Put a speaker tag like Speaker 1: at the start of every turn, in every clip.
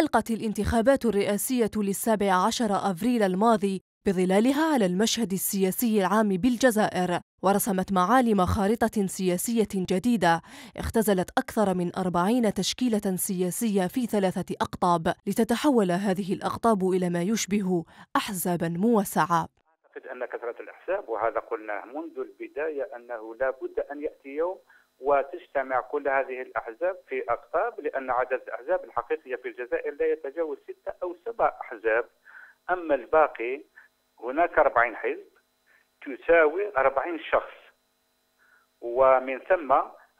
Speaker 1: ألقت الانتخابات الرئاسية للسابع عشر أفريل الماضي بظلالها على المشهد السياسي العام بالجزائر ورسمت معالم خارطة سياسية جديدة اختزلت أكثر من أربعين تشكيلة سياسية في ثلاثة أقطاب لتتحول هذه الأقطاب إلى ما يشبه أحزابا موسعة
Speaker 2: أعتقد أن كثرة الأحزاب وهذا قلناه منذ البداية أنه لا بد أن يأتي يوم وتجتمع كل هذه الأحزاب في أقطاب لأن عدد الأحزاب الحقيقية في الجزائر لا يتجاوز ستة أو سبع أحزاب أما الباقي هناك 40 حزب تساوي 40 شخص ومن ثم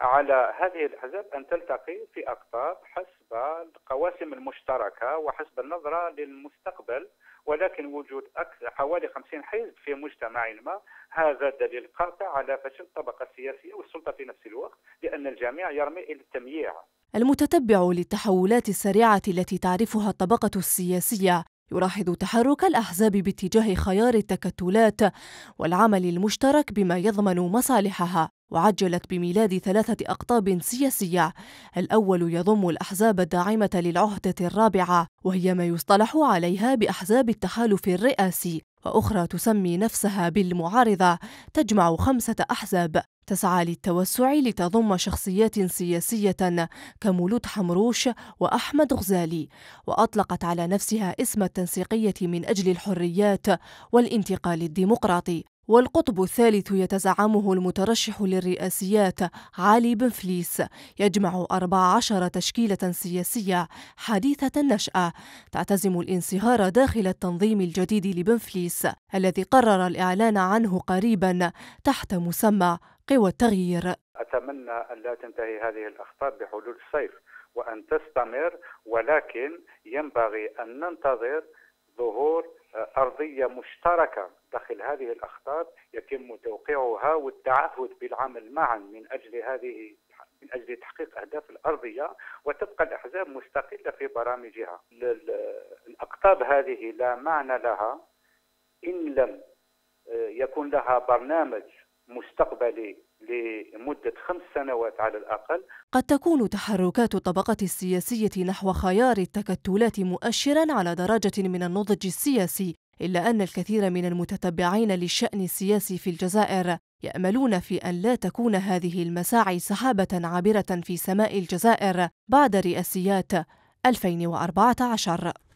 Speaker 2: على هذه الأحزاب أن تلتقي في أقطاب حسب القواسم المشتركة وحسب النظرة للمستقبل ولكن وجود اكثر حوالي 50 حزب في مجتمع ما هذا دليل قاطع على فشل الطبقة السياسية والسلطة في نفس الوقت لأن الجميع يرمي إلى التمييع
Speaker 1: المتتبع للتحولات السريعة التي تعرفها الطبقة السياسية يلاحظ تحرك الأحزاب باتجاه خيار التكتلات والعمل المشترك بما يضمن مصالحها وعجلت بميلاد ثلاثة أقطاب سياسية الأول يضم الأحزاب الداعمة للعهدة الرابعة وهي ما يصطلح عليها بأحزاب التحالف الرئاسي وأخرى تسمي نفسها بالمعارضة تجمع خمسة أحزاب تسعى للتوسع لتضم شخصيات سياسية كمولود حمروش وأحمد غزالي وأطلقت على نفسها اسم التنسيقية من أجل الحريات والانتقال الديمقراطي والقطب الثالث يتزعمه المترشح للرئاسيات علي بن فليس يجمع 14 تشكيلة سياسية حديثة النشأة تعتزم الانصهار داخل التنظيم الجديد لبن فليس الذي قرر الإعلان عنه قريبا تحت مسمى قوى التغيير
Speaker 2: أتمنى أن لا تنتهي هذه الأخطار بحلول الصيف وأن تستمر ولكن ينبغي أن ننتظر ظهور أرضية مشتركة داخل هذه الأخطار يتم توقيعها والتعهد بالعمل معا من أجل هذه من أجل تحقيق أهداف الأرضية وتبقى الأحزاب مستقلة في برامجها الأقطاب هذه لا معنى لها إن لم آه، يكون لها برنامج مستقبلي لمدة خمس سنوات على الأقل
Speaker 1: قد تكون تحركات الطبقة السياسية نحو خيار التكتلات مؤشرا على درجة من النضج السياسي إلا أن الكثير من المتتبعين للشأن السياسي في الجزائر يأملون في أن لا تكون هذه المساعي سحابة عابرة في سماء الجزائر بعد رئاسيات 2014